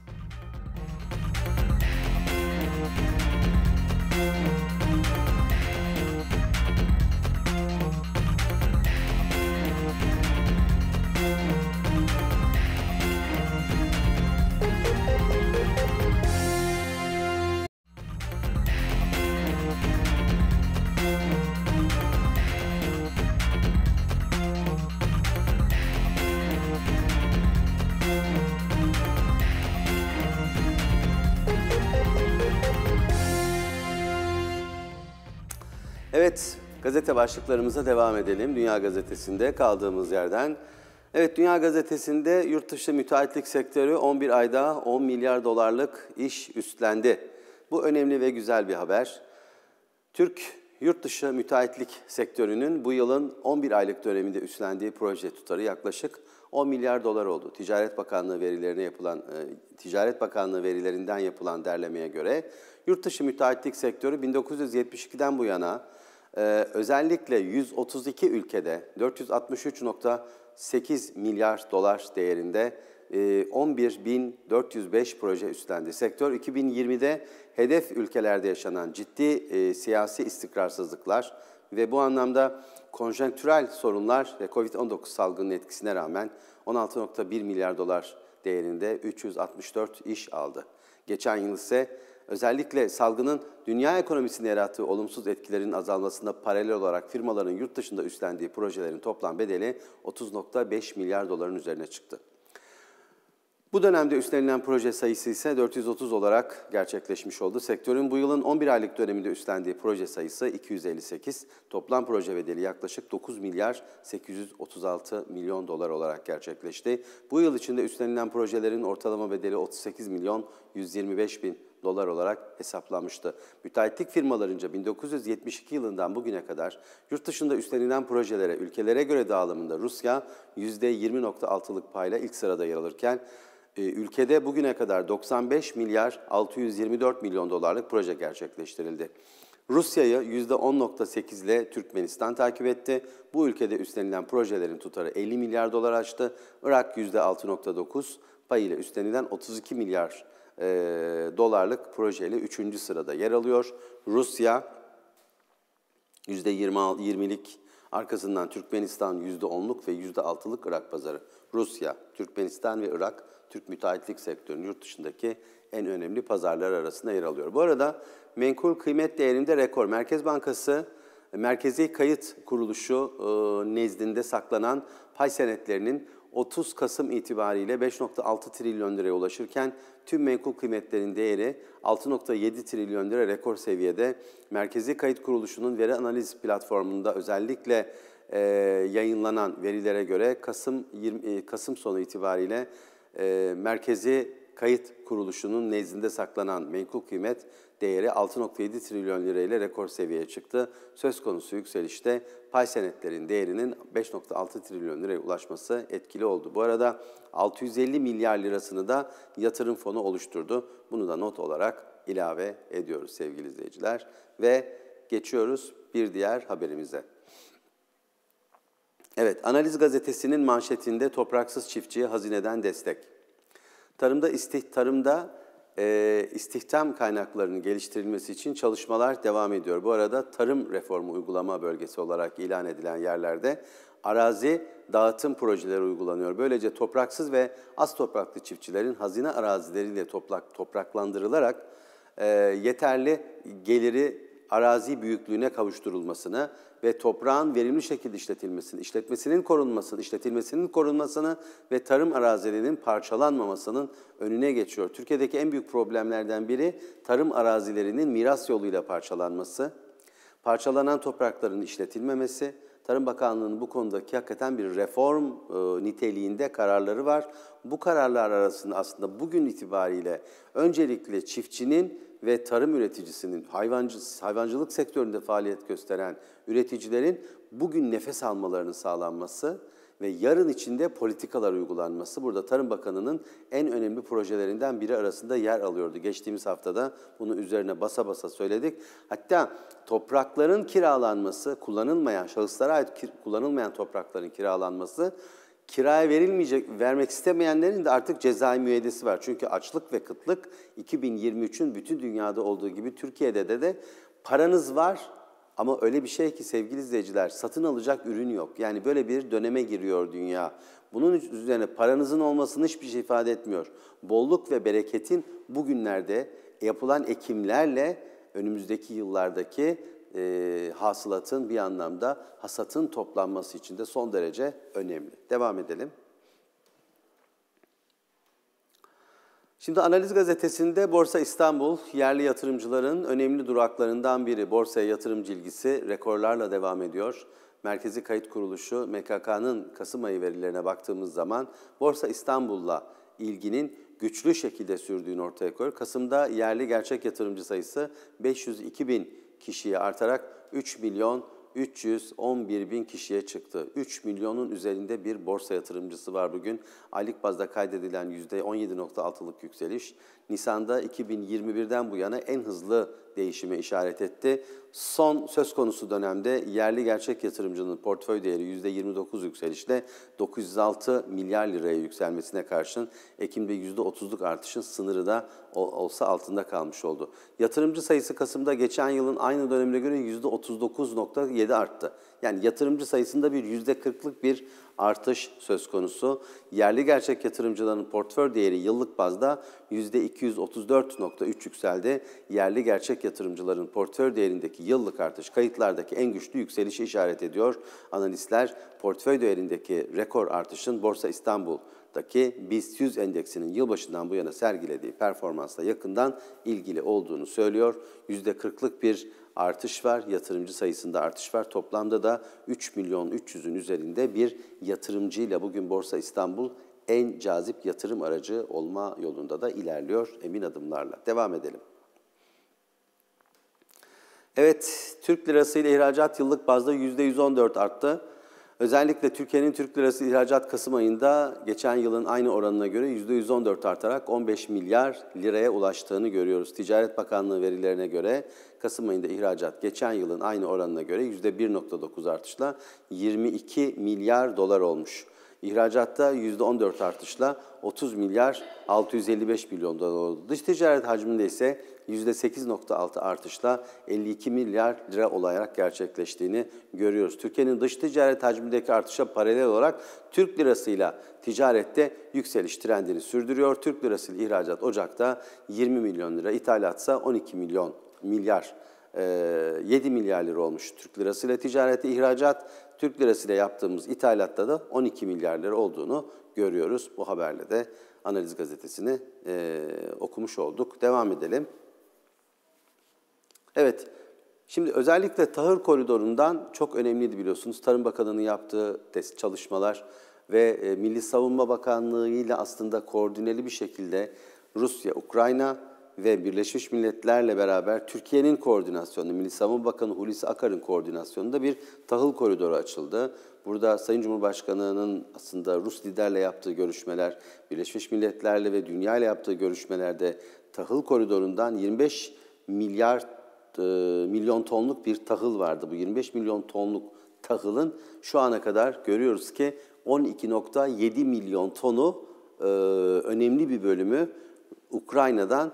Gazete başlıklarımıza devam edelim. Dünya Gazetesi'nde kaldığımız yerden. Evet, Dünya Gazetesi'nde yurt dışı müteahhitlik sektörü 11 ayda 10 milyar dolarlık iş üstlendi. Bu önemli ve güzel bir haber. Türk yurt dışı müteahhitlik sektörünün bu yılın 11 aylık döneminde üstlendiği proje tutarı yaklaşık 10 milyar dolar oldu. Ticaret Bakanlığı verilerine yapılan e, Ticaret Bakanlığı verilerinden yapılan derlemeye göre yurt dışı müteahhitlik sektörü 1972'den bu yana ee, özellikle 132 ülkede 463.8 milyar dolar değerinde 11.405 e, proje üstlendi. Sektör 2020'de hedef ülkelerde yaşanan ciddi e, siyasi istikrarsızlıklar ve bu anlamda konjonktürel sorunlar ve Covid-19 salgının etkisine rağmen 16.1 milyar dolar değerinde 364 iş aldı. Geçen yıl ise Özellikle salgının dünya ekonomisine yarattığı olumsuz etkilerin azalmasında paralel olarak firmaların yurt dışında üstlendiği projelerin toplam bedeli 30.5 milyar doların üzerine çıktı. Bu dönemde üstlenilen proje sayısı ise 430 olarak gerçekleşmiş oldu. Sektörün bu yılın 11 aylık döneminde üstlendiği proje sayısı 258, toplam proje bedeli yaklaşık 9 milyar 836 milyon dolar olarak gerçekleşti. Bu yıl içinde üstlenilen projelerin ortalama bedeli 38 milyon 125 bin dolar olarak hesaplanmıştı. Müteahhitlik firmalarınca 1972 yılından bugüne kadar yurt dışında üstlenilen projelere ülkelere göre dağılımında Rusya %20.6'lık payla ilk sırada yer alırken e, ülkede bugüne kadar 95 milyar 624 milyon dolarlık proje gerçekleştirildi. Rusya'yı %10.8 ile Türkmenistan takip etti. Bu ülkede üstlenilen projelerin tutarı 50 milyar dolar aştı. Irak %6.9 pay ile üstlenilen 32 milyar e, dolarlık projeyle 3. sırada yer alıyor. Rusya %20'lik arkasından Türkmenistan %10'luk ve %6'lık Irak pazarı. Rusya, Türkmenistan ve Irak Türk müteahhitlik sektörünün yurt dışındaki en önemli pazarlar arasında yer alıyor. Bu arada menkul kıymet değerinde rekor. Merkez Bankası Merkezi Kayıt Kuruluşu e, nezdinde saklanan pay senetlerinin 30 Kasım itibariyle 5.6 trilyon liraya ulaşırken Tüm menkul kıymetlerin değeri 6.7 trilyon lira rekor seviyede. Merkezi Kayıt Kuruluşu'nun veri analiz platformunda özellikle e, yayınlanan verilere göre Kasım 20, e, Kasım sonu itibariyle e, Merkezi Kayıt Kuruluşu'nun nezdinde saklanan menkul kıymet değeri 6.7 trilyon lirayla rekor seviyeye çıktı. Söz konusu yükselişte pay senetlerin değerinin 5.6 trilyon liraya ulaşması etkili oldu. Bu arada 650 milyar lirasını da yatırım fonu oluşturdu. Bunu da not olarak ilave ediyoruz sevgili izleyiciler. Ve geçiyoruz bir diğer haberimize. Evet, Analiz Gazetesi'nin manşetinde topraksız çiftçiye hazineden destek. Tarımda istih, tarımda e, istihdam kaynaklarının geliştirilmesi için çalışmalar devam ediyor. Bu arada tarım reformu uygulama bölgesi olarak ilan edilen yerlerde arazi dağıtım projeleri uygulanıyor. Böylece topraksız ve az topraklı çiftçilerin hazine arazileriyle toprak, topraklandırılarak e, yeterli geliri arazi büyüklüğüne kavuşturulmasını ve toprağın verimli şekilde işletilmesini, işletmesinin korunmasını, işletilmesinin korunmasını ve tarım arazilerinin parçalanmamasının önüne geçiyor. Türkiye'deki en büyük problemlerden biri tarım arazilerinin miras yoluyla parçalanması, parçalanan toprakların işletilmemesi, Tarım Bakanlığı'nın bu konudaki hakikaten bir reform e, niteliğinde kararları var. Bu kararlar arasında aslında bugün itibariyle öncelikle çiftçinin ve tarım üreticisinin, hayvancı, hayvancılık sektöründe faaliyet gösteren üreticilerin bugün nefes almalarının sağlanması ve yarın içinde politikalar uygulanması burada Tarım Bakanı'nın en önemli projelerinden biri arasında yer alıyordu. Geçtiğimiz haftada bunu üzerine basa basa söyledik. Hatta toprakların kiralanması, kullanılmayan şahıslara ait kullanılmayan toprakların kiralanması kiraya verilmeyecek, vermek istemeyenlerin de artık cezai müeydesi var. Çünkü açlık ve kıtlık 2023'ün bütün dünyada olduğu gibi Türkiye'de de de paranız var ama öyle bir şey ki sevgili izleyiciler satın alacak ürün yok. Yani böyle bir döneme giriyor dünya. Bunun üzerine paranızın olmasını hiçbir şey ifade etmiyor. Bolluk ve bereketin bugünlerde yapılan ekimlerle önümüzdeki yıllardaki e, hasılatın bir anlamda hasatın toplanması için de son derece önemli. Devam edelim. Şimdi Analiz Gazetesi'nde Borsa İstanbul yerli yatırımcıların önemli duraklarından biri. Borsaya yatırım ilgisi rekorlarla devam ediyor. Merkezi Kayıt Kuruluşu MKK'nın Kasım ayı verilerine baktığımız zaman Borsa İstanbul'la ilginin güçlü şekilde sürdüğünü ortaya koyuyor. Kasım'da yerli gerçek yatırımcı sayısı 502 bin kişiye artarak 3 milyon 311 bin kişiye çıktı. 3 milyonun üzerinde bir borsa yatırımcısı var bugün. Aylık bazda kaydedilen %17.6'lık yükseliş Nisan'da 2021'den bu yana en hızlı değişime işaret etti. Son söz konusu dönemde yerli gerçek yatırımcının portföy değeri %29 yükselişle 906 milyar liraya yükselmesine karşın Ekim'de %30'luk artışın sınırı da olsa altında kalmış oldu. Yatırımcı sayısı Kasım'da geçen yılın aynı dönemine göre %39.7 arttı yani yatırımcı sayısında bir yüzde kırklık bir artış söz konusu. Yerli gerçek yatırımcıların portföy değeri yıllık bazda yüzde %234.3 yükseldi. Yerli gerçek yatırımcıların portföy değerindeki yıllık artış kayıtlardaki en güçlü yükselişi işaret ediyor. Analistler portföy değerindeki rekor artışın Borsa İstanbul Daki BIST 100 endeksinin yılbaşından bu yana sergilediği performansla yakından ilgili olduğunu söylüyor. %40'lık bir artış var, yatırımcı sayısında artış var. Toplamda da 3 milyon 300'ün üzerinde bir yatırımcıyla bugün Borsa İstanbul en cazip yatırım aracı olma yolunda da ilerliyor emin adımlarla. Devam edelim. Evet, Türk lirası ile ihracat yıllık bazda %114 arttı. Özellikle Türkiye'nin Türk lirası ihracat Kasım ayında geçen yılın aynı oranına göre %114 artarak 15 milyar liraya ulaştığını görüyoruz. Ticaret Bakanlığı verilerine göre Kasım ayında ihracat geçen yılın aynı oranına göre %1.9 artışla 22 milyar dolar olmuş. İhracatta %14 artışla 30 milyar 655 milyon dolar oldu. Dış ticaret hacminde ise %8.6 artışla 52 milyar lira olarak gerçekleştiğini görüyoruz. Türkiye'nin dış ticaret hacmindeki artışa paralel olarak Türk lirasıyla ticarette yükseliş trendini sürdürüyor. Türk lirasıyla ihracat Ocak'ta 20 milyon lira, ithalatsa 12 milyon milyar, 7 e, milyar lira olmuş Türk lirasıyla ticareti, ihracat Türk lirasıyla yaptığımız ithalatta da 12 milyar lira olduğunu görüyoruz. Bu haberle de Analiz Gazetesi'ni e, okumuş olduk. Devam edelim. Evet, şimdi özellikle tahır koridorundan çok önemliydi biliyorsunuz. Tarım Bakanı'nın yaptığı çalışmalar ve e, Milli Savunma Bakanlığı ile aslında koordineli bir şekilde Rusya, Ukrayna ve Birleşmiş Milletler'le beraber Türkiye'nin koordinasyonunda, Milli Savunma Bakanı Hulusi Akar'ın koordinasyonunda bir tahıl koridoru açıldı. Burada Sayın Cumhurbaşkanı'nın aslında Rus liderle yaptığı görüşmeler, Birleşmiş Milletler'le ve dünya ile yaptığı görüşmelerde tahıl koridorundan 25 milyar e, milyon tonluk bir tahıl vardı. Bu 25 milyon tonluk tahılın şu ana kadar görüyoruz ki 12.7 milyon tonu e, önemli bir bölümü Ukrayna'dan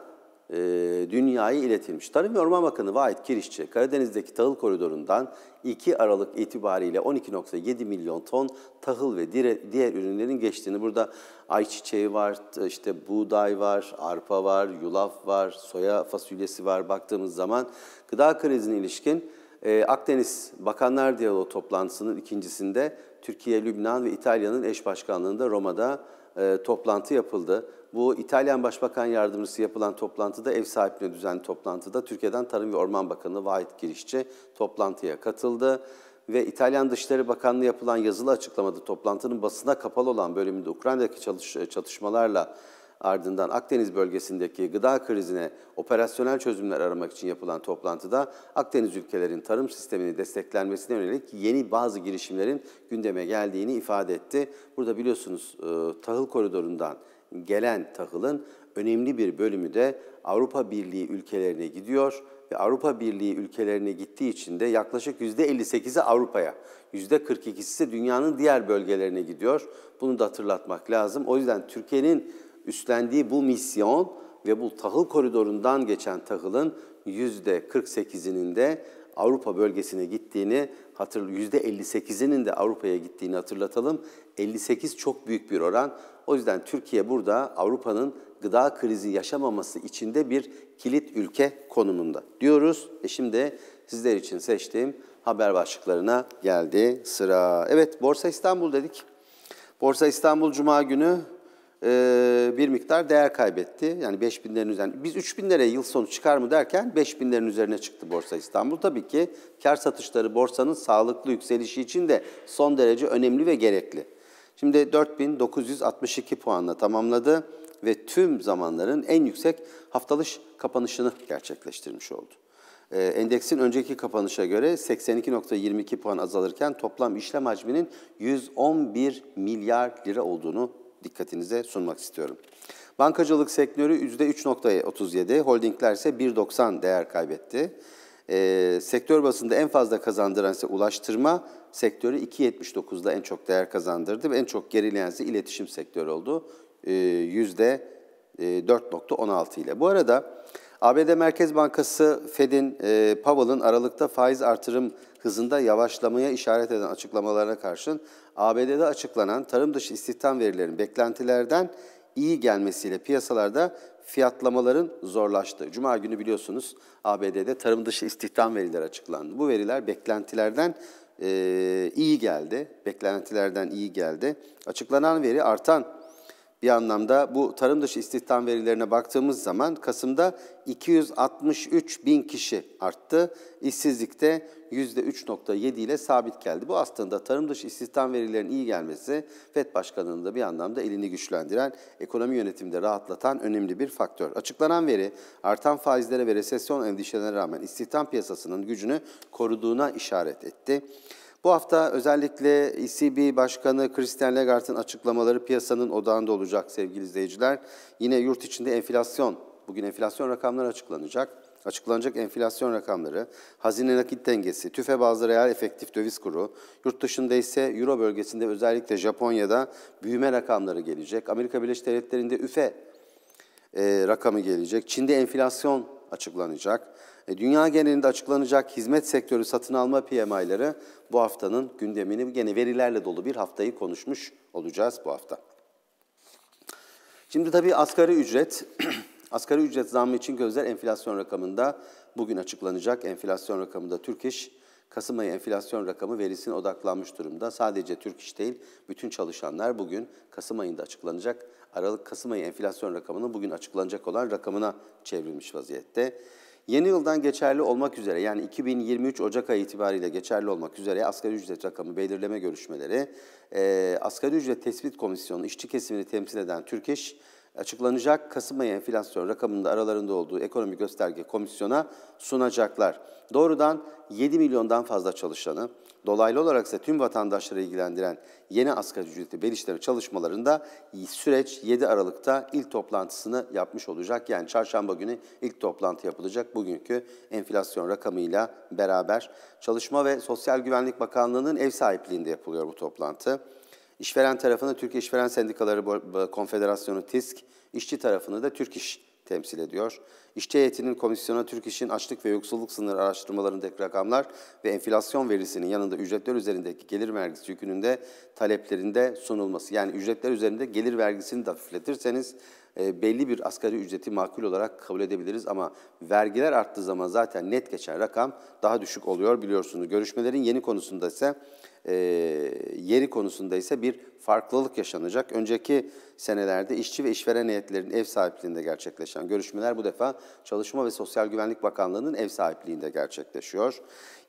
e, dünyaya iletilmiş. Tarım ve Orman Bakanı Vahit Kirişçi, Karadeniz'deki tahıl koridorundan 2 Aralık itibariyle 12.7 milyon ton tahıl ve diğer, diğer ürünlerin geçtiğini, burada ayçiçeği var, işte buğday var, arpa var, yulaf var, soya fasulyesi var baktığımız zaman gıda krizine ilişkin e, Akdeniz Bakanlar Diyaloğu toplantısının ikincisinde Türkiye, Lübnan ve İtalya'nın eş başkanlığında Roma'da e, toplantı yapıldı. Bu İtalyan Başbakan Yardımcısı yapılan toplantıda ev sahipliğine düzenli toplantıda Türkiye'den Tarım ve Orman Bakanı Vahit Girişçi toplantıya katıldı ve İtalyan Dışişleri Bakanlığı yapılan yazılı açıklamada toplantının basına kapalı olan bölümünde Ukrayna'daki çalış, e, çatışmalarla ardından Akdeniz bölgesindeki gıda krizine operasyonel çözümler aramak için yapılan toplantıda Akdeniz ülkelerin tarım sistemini desteklenmesine yönelik yeni bazı girişimlerin gündeme geldiğini ifade etti. Burada biliyorsunuz e, tahıl koridorundan gelen tahılın önemli bir bölümü de Avrupa Birliği ülkelerine gidiyor ve Avrupa Birliği ülkelerine gittiği için de yaklaşık %58'i Avrupa'ya, %42'si ise dünyanın diğer bölgelerine gidiyor. Bunu da hatırlatmak lazım. O yüzden Türkiye'nin üstlendiği bu misyon ve bu tahıl koridorundan geçen tahılın %48'inin de Avrupa bölgesine gittiğini hatırl %58'inin de Avrupa'ya gittiğini hatırlatalım. 58 çok büyük bir oran. O yüzden Türkiye burada Avrupa'nın gıda krizi yaşamaması içinde bir kilit ülke konumunda diyoruz. E şimdi sizler için seçtiğim haber başlıklarına geldi sıra. Evet Borsa İstanbul dedik. Borsa İstanbul Cuma günü e, bir miktar değer kaybetti. Yani 5000'lerin üzerine. Biz 3000'lere yıl sonu çıkar mı derken 5000'lerin üzerine çıktı Borsa İstanbul. Tabii ki kar satışları borsanın sağlıklı yükselişi için de son derece önemli ve gerekli. Şimdi 4962 puanla tamamladı ve tüm zamanların en yüksek haftalış kapanışını gerçekleştirmiş oldu. Ee, endeksin önceki kapanışa göre 82.22 puan azalırken toplam işlem hacminin 111 milyar lira olduğunu dikkatinize sunmak istiyorum. Bankacılık sektörü %3.37, holdingler ise 1.90 değer kaybetti. E, sektör basında en fazla kazandıran ise ulaştırma sektörü 2.79'da en çok değer kazandırdı ve en çok gerileyen ise iletişim sektörü oldu. Ee, yüzde %4.16 e, ile. Bu arada ABD Merkez Bankası Fed'in e, Powell'ın Aralık'ta faiz artırım hızında yavaşlamaya işaret eden açıklamalarına karşın ABD'de açıklanan tarım dışı istihdam verilerinin beklentilerden iyi gelmesiyle piyasalarda fiyatlamaların zorlaştı. Cuma günü biliyorsunuz ABD'de tarım dışı istihdam verileri açıklandı. Bu veriler beklentilerden e, iyi geldi. Beklentilerden iyi geldi. Açıklanan veri artan bir anlamda bu tarım dışı istihdam verilerine baktığımız zaman Kasım'da 263 bin kişi arttı. İşsizlikte %3.7 ile sabit geldi. Bu aslında tarım dışı istihdam verilerinin iyi gelmesi FED Başkanı'nın da bir anlamda elini güçlendiren, ekonomi yönetimde rahatlatan önemli bir faktör. Açıklanan veri artan faizlere ve resesyon endişelerine rağmen istihdam piyasasının gücünü koruduğuna işaret etti. Bu hafta özellikle ECB Başkanı Christine Lagarde'ın açıklamaları piyasanın odağında olacak sevgili izleyiciler. Yine yurt içinde enflasyon, bugün enflasyon rakamları açıklanacak. Açıklanacak enflasyon rakamları, hazine nakit dengesi, tüfe bazlı reel efektif döviz kuru, yurt dışında ise Euro bölgesinde özellikle Japonya'da büyüme rakamları gelecek. Amerika Birleşik Devletleri'nde üfe e, rakamı gelecek. Çin'de enflasyon açıklanacak. E, dünya genelinde açıklanacak hizmet sektörü satın alma PMI'ları bu haftanın gündemini gene verilerle dolu bir haftayı konuşmuş olacağız bu hafta. Şimdi tabii asgari ücret, asgari ücret zammı için gözler enflasyon rakamında bugün açıklanacak. Enflasyon rakamında Türk İş, Kasım ayı enflasyon rakamı verisine odaklanmış durumda. Sadece Türk İş değil, bütün çalışanlar bugün Kasım ayında açıklanacak. Aralık Kasım ayı enflasyon rakamının bugün açıklanacak olan rakamına çevrilmiş vaziyette. Yeni yıldan geçerli olmak üzere yani 2023 Ocak ayı itibariyle geçerli olmak üzere asgari ücret rakamı belirleme görüşmeleri, e, asgari ücret tespit komisyonu işçi kesimini temsil eden Türk İş, açıklanacak Kasım ayı enflasyon rakamında aralarında olduğu ekonomi gösterge komisyona sunacaklar. Doğrudan 7 milyondan fazla çalışanı, dolaylı olarak ise tüm vatandaşları ilgilendiren yeni asgari ücretli belişleme çalışmalarında süreç 7 Aralık'ta ilk toplantısını yapmış olacak. Yani çarşamba günü ilk toplantı yapılacak bugünkü enflasyon rakamıyla beraber. Çalışma ve Sosyal Güvenlik Bakanlığı'nın ev sahipliğinde yapılıyor bu toplantı. İşveren tarafını Türk İşveren Sendikaları Konfederasyonu TİSK, işçi tarafını da Türk İş temsil ediyor. İşçi heyetinin komisyona Türk İş'in açlık ve yoksulluk sınırı araştırmalarındaki rakamlar ve enflasyon verisinin yanında ücretler üzerindeki gelir vergisi yükünün de taleplerinde sunulması. Yani ücretler üzerinde gelir vergisini de hafifletirseniz e, belli bir asgari ücreti makul olarak kabul edebiliriz ama vergiler arttığı zaman zaten net geçer rakam daha düşük oluyor biliyorsunuz. Görüşmelerin yeni konusunda ise e, yeri konusunda ise bir farklılık yaşanacak. Önceki senelerde işçi ve işveren heyetlerinin ev sahipliğinde gerçekleşen görüşmeler bu defa Çalışma ve Sosyal Güvenlik Bakanlığı'nın ev sahipliğinde gerçekleşiyor.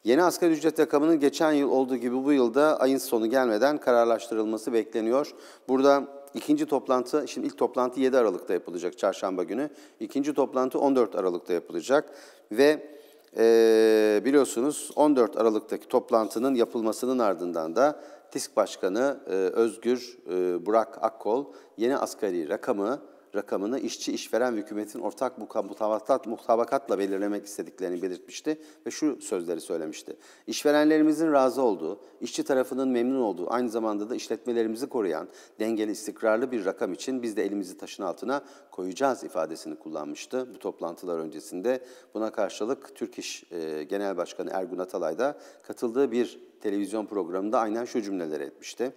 Yeni asgari ücret rakamının geçen yıl olduğu gibi bu yılda ayın sonu gelmeden kararlaştırılması bekleniyor. Burada ikinci toplantı, şimdi ilk toplantı 7 Aralık'ta yapılacak çarşamba günü. İkinci toplantı 14 Aralık'ta yapılacak ve e, biliyorsunuz 14 Aralık'taki toplantının yapılmasının ardından da TİSK Başkanı e, Özgür e, Burak Akkol yeni asgari rakamı rakamını işçi, işveren ve hükümetin ortak mutabakat, mutabakatla belirlemek istediklerini belirtmişti ve şu sözleri söylemişti. İşverenlerimizin razı olduğu, işçi tarafının memnun olduğu, aynı zamanda da işletmelerimizi koruyan, dengeli, istikrarlı bir rakam için biz de elimizi taşın altına koyacağız ifadesini kullanmıştı. Bu toplantılar öncesinde buna karşılık Türk İş e, Genel Başkanı Ergun Atalay da katıldığı bir televizyon programında aynen şu cümleleri etmişti.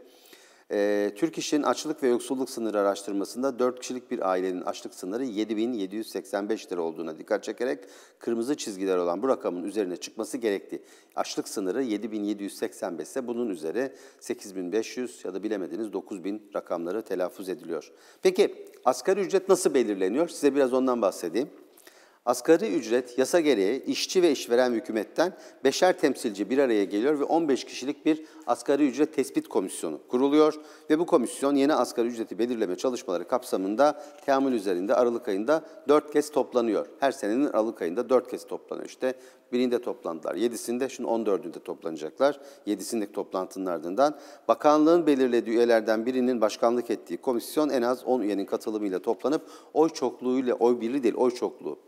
E, Türk İş'in açlık ve yoksulluk sınırı araştırmasında 4 kişilik bir ailenin açlık sınırı 7785 lira olduğuna dikkat çekerek kırmızı çizgiler olan bu rakamın üzerine çıkması gerekti. Açlık sınırı 7785 ise bunun üzeri 8500 ya da bilemediniz 9000 rakamları telaffuz ediliyor. Peki asgari ücret nasıl belirleniyor? Size biraz ondan bahsedeyim. Asgari ücret yasa gereği işçi ve işveren hükümetten beşer temsilci bir araya geliyor ve 15 kişilik bir asgari ücret tespit komisyonu kuruluyor ve bu komisyon yeni asgari ücreti belirleme çalışmaları kapsamında teamül üzerinde Aralık ayında 4 kez toplanıyor. Her senenin Aralık ayında 4 kez toplanıyor. işte birinde toplandılar, yedisinde, şimdi on dördünde toplanacaklar. yedisindeki toplantının ardından bakanlığın belirlediği üyelerden birinin başkanlık ettiği komisyon en az 10 üyenin katılımıyla toplanıp oy çokluğuyla, oy birliği değil oy çokluğu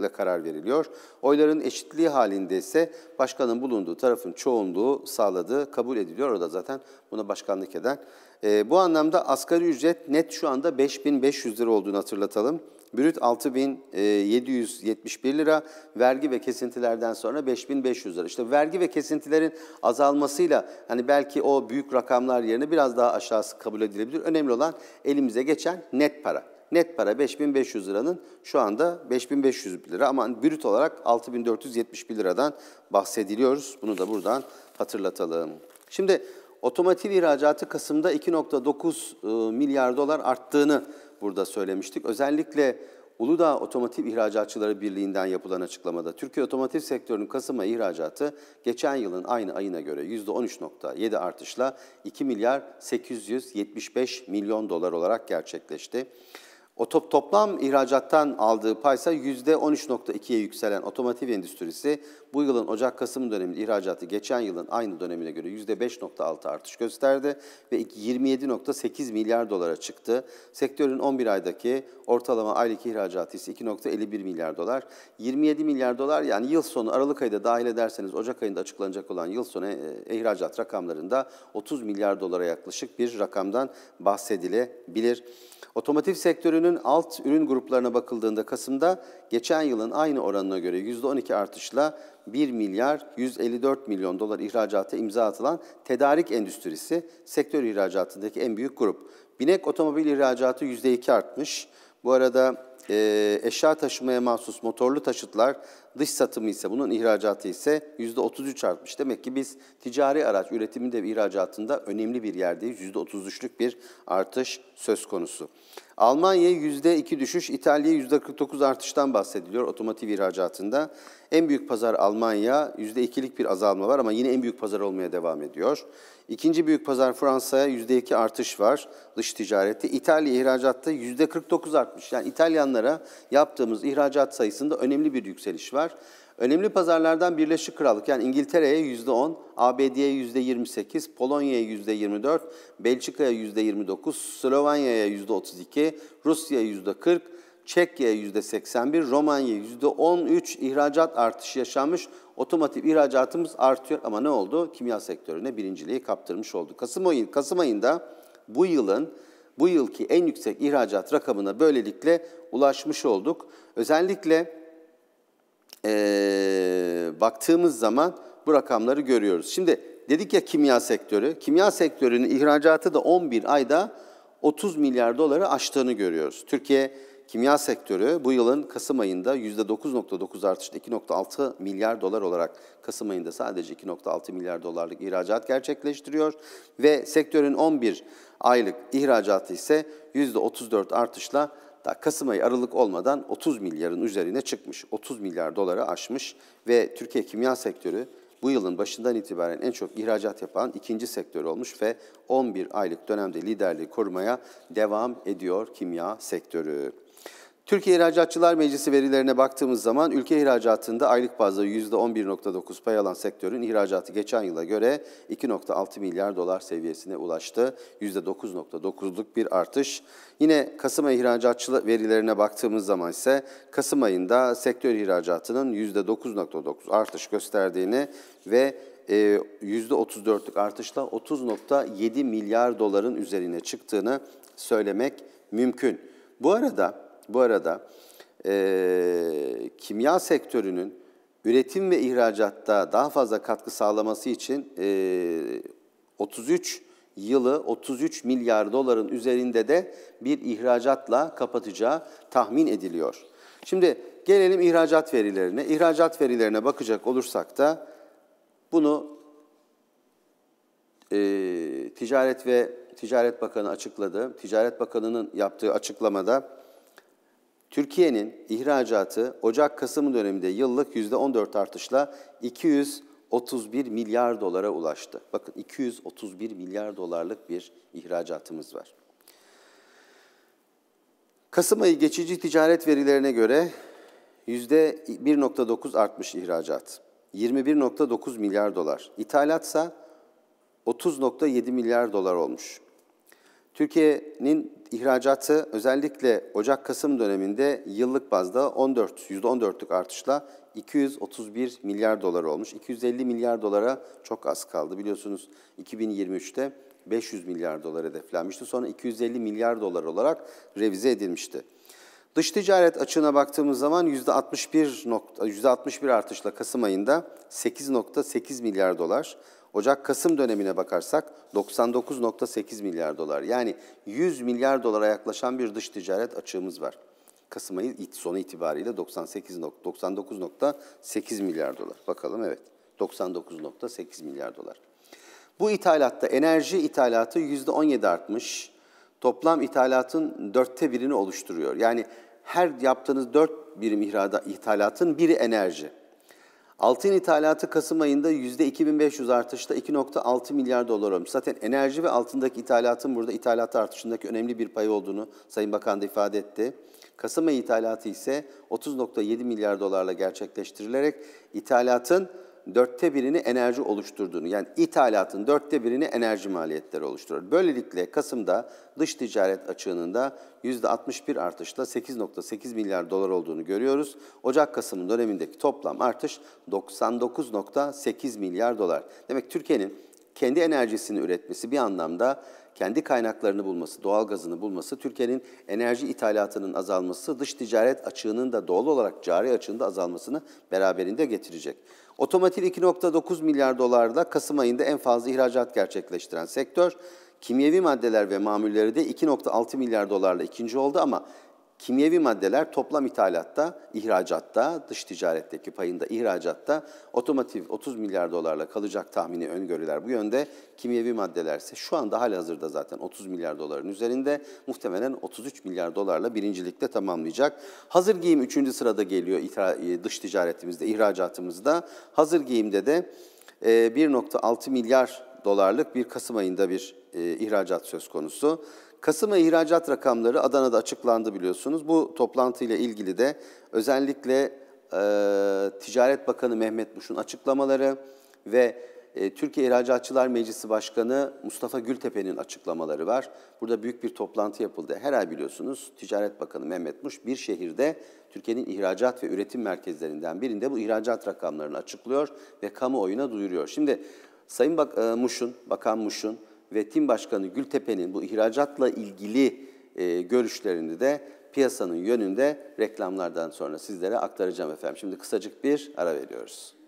ile karar veriliyor. Oyların eşitliği halinde ise başkanın bulunduğu tarafın çoğunluğu sağladığı kabul ediliyor. O da zaten buna başkanlık eden. E, bu anlamda asgari ücret net şu anda 5500 lira olduğunu hatırlatalım. Brüt 6771 e, lira, vergi ve kesintilerden sonra 5500 lira. İşte vergi ve kesintilerin azalmasıyla hani belki o büyük rakamlar yerine biraz daha aşağısı kabul edilebilir. Önemli olan elimize geçen net para net para 5500 liranın şu anda 5500 lira ama brüt olarak 6471 liradan bahsediliyoruz. Bunu da buradan hatırlatalım. Şimdi otomotiv ihracatı Kasım'da 2.9 e, milyar dolar arttığını burada söylemiştik. Özellikle Uludağ Otomotiv İhracatçıları Birliği'nden yapılan açıklamada Türkiye otomotiv sektörünün Kasım ayı ihracatı geçen yılın aynı ayına göre %13.7 artışla 2 milyar 875 milyon dolar olarak gerçekleşti. O top, toplam ihracattan aldığı paysa %13.2'ye yükselen otomotiv endüstrisi bu yılın Ocak-Kasım döneminde ihracatı geçen yılın aynı dönemine göre %5.6 artış gösterdi ve 27.8 milyar dolara çıktı. Sektörün 11 aydaki ortalama aylık ihracatı ise 2.51 milyar dolar. 27 milyar dolar yani yıl sonu Aralık ayı da dahil ederseniz Ocak ayında açıklanacak olan yıl sonu e, ihracat rakamlarında 30 milyar dolara yaklaşık bir rakamdan bahsedilebilir. Otomotiv sektörünün alt ürün gruplarına bakıldığında Kasım'da geçen yılın aynı oranına göre %12 artışla 1 milyar 154 milyon dolar ihracata imza atılan tedarik endüstrisi sektör ihracatındaki en büyük grup. Binek otomobil ihracatı %2 artmış. Bu arada e, eşya taşımaya mahsus motorlu taşıtlar dış satımı ise bunun ihracatı ise %33 artmış. Demek ki biz ticari araç üretiminde ve ihracatında önemli bir yerdeyiz. %33'lük bir artış söz konusu. Almanya %2 düşüş, İtalya %49 artıştan bahsediliyor otomotiv ihracatında. En büyük pazar Almanya, %2'lik bir azalma var ama yine en büyük pazar olmaya devam ediyor. İkinci büyük pazar Fransa'ya %2 artış var dış ticarette. İtalya ihracatta %49 artmış. Yani İtalyanlara yaptığımız ihracat sayısında önemli bir yükseliş var var. Önemli pazarlardan Birleşik Krallık yani İngiltere'ye %10, ABD'ye %28, Polonya'ya %24, Belçika'ya %29, Slovanya'ya %32, Rusya'ya %40, Çekya'ya %81, Romanya'ya %13 ihracat artışı yaşanmış. Otomotiv ihracatımız artıyor ama ne oldu? Kimya sektörüne birinciliği kaptırmış oldu. Kasım, ayın, Kasım ayında bu yılın bu yılki en yüksek ihracat rakamına böylelikle ulaşmış olduk. Özellikle e, baktığımız zaman bu rakamları görüyoruz. Şimdi dedik ya kimya sektörü. Kimya sektörünün ihracatı da 11 ayda 30 milyar doları aştığını görüyoruz. Türkiye kimya sektörü bu yılın Kasım ayında %9.9 artışla 2.6 milyar dolar olarak Kasım ayında sadece 2.6 milyar dolarlık ihracat gerçekleştiriyor ve sektörün 11 aylık ihracatı ise %34 artışla Hatta Kasım ayı Aralık olmadan 30 milyarın üzerine çıkmış. 30 milyar dolara aşmış ve Türkiye kimya sektörü bu yılın başından itibaren en çok ihracat yapan ikinci sektör olmuş ve 11 aylık dönemde liderliği korumaya devam ediyor kimya sektörü. Türkiye İhracatçılar Meclisi verilerine baktığımız zaman ülke ihracatında aylık bazda %11.9 pay alan sektörün ihracatı geçen yıla göre 2.6 milyar dolar seviyesine ulaştı. %9.9'luk bir artış. Yine Kasım ayı ihracatçı verilerine baktığımız zaman ise Kasım ayında sektör ihracatının %9.9 artış gösterdiğini ve %34'lük e, artışla 30.7 milyar doların üzerine çıktığını söylemek mümkün. Bu arada bu arada e, kimya sektörünün üretim ve ihracatta daha fazla katkı sağlaması için e, 33 yılı 33 milyar doların üzerinde de bir ihracatla kapatacağı tahmin ediliyor. Şimdi gelelim ihracat verilerine. İhracat verilerine bakacak olursak da bunu e, Ticaret ve Ticaret Bakanı açıkladı. Ticaret Bakanı'nın yaptığı açıklamada Türkiye'nin ihracatı Ocak-Kasım döneminde yıllık %14 artışla 231 milyar dolara ulaştı. Bakın 231 milyar dolarlık bir ihracatımız var. Kasım ayı geçici ticaret verilerine göre %1.9 artmış ihracat. 21.9 milyar dolar. İthalatsa 30.7 milyar dolar olmuş. Türkiye'nin ihracatı özellikle Ocak-Kasım döneminde yıllık bazda 14 %14'lük artışla 231 milyar dolar olmuş. 250 milyar dolara çok az kaldı. Biliyorsunuz 2023'te 500 milyar dolar hedeflenmişti. Sonra 250 milyar dolar olarak revize edilmişti. Dış ticaret açığına baktığımız zaman %61, nokta, %61 artışla Kasım ayında 8.8 milyar dolar, Ocak-Kasım dönemine bakarsak 99.8 milyar dolar yani 100 milyar dolara yaklaşan bir dış ticaret açığımız var. Kasım ayı sonu itibariyle 98.99.8 milyar dolar. Bakalım evet 99.8 milyar dolar. Bu ithalatta enerji ithalatı %17 artmış. Toplam ithalatın dörtte birini oluşturuyor. Yani her yaptığınız dört birim ihrada, ithalatın biri enerji. Altın ithalatı Kasım ayında %2500 artışla 2.6 milyar dolar olmuş. Zaten enerji ve altındaki ithalatın burada ithalat artışındaki önemli bir payı olduğunu Sayın Bakan da ifade etti. Kasım ayı ithalatı ise 30.7 milyar dolarla gerçekleştirilerek ithalatın dörtte birini enerji oluşturduğunu, yani ithalatın dörtte birini enerji maliyetleri oluşturur. Böylelikle Kasım'da dış ticaret açığının da %61 artışla 8.8 milyar dolar olduğunu görüyoruz. ocak kasım dönemindeki toplam artış 99.8 milyar dolar. Demek Türkiye'nin kendi enerjisini üretmesi bir anlamda kendi kaynaklarını bulması, doğalgazını bulması, Türkiye'nin enerji ithalatının azalması, dış ticaret açığının da doğal olarak cari açığında azalmasını beraberinde getirecek. Otomotiv 2.9 milyar dolarla Kasım ayında en fazla ihracat gerçekleştiren sektör, kimyevi maddeler ve mamulleri de 2.6 milyar dolarla ikinci oldu ama kimyevi maddeler toplam ithalatta, ihracatta, dış ticaretteki payında ihracatta otomotiv 30 milyar dolarla kalacak tahmini öngörüler bu yönde. Kimyevi maddeler ise şu anda halihazırda zaten 30 milyar doların üzerinde muhtemelen 33 milyar dolarla birincilikte tamamlayacak. Hazır giyim 3. sırada geliyor e, dış ticaretimizde, ihracatımızda. Hazır giyimde de 1.6 e, milyar dolarlık bir Kasım ayında bir e, ihracat söz konusu. Kasım ihracat rakamları Adana'da açıklandı biliyorsunuz. Bu toplantıyla ilgili de özellikle e, Ticaret Bakanı Mehmet Muş'un açıklamaları ve e, Türkiye İhracatçılar Meclisi Başkanı Mustafa Gültepe'nin açıklamaları var. Burada büyük bir toplantı yapıldı. Her ay biliyorsunuz Ticaret Bakanı Mehmet Muş bir şehirde Türkiye'nin ihracat ve üretim merkezlerinden birinde bu ihracat rakamlarını açıklıyor ve kamuoyuna duyuruyor. Şimdi Sayın Bak e, Muş'un, Bakan Muş'un ve tim başkanı Gültepe'nin bu ihracatla ilgili e, görüşlerini de piyasanın yönünde reklamlardan sonra sizlere aktaracağım efendim. Şimdi kısacık bir ara veriyoruz.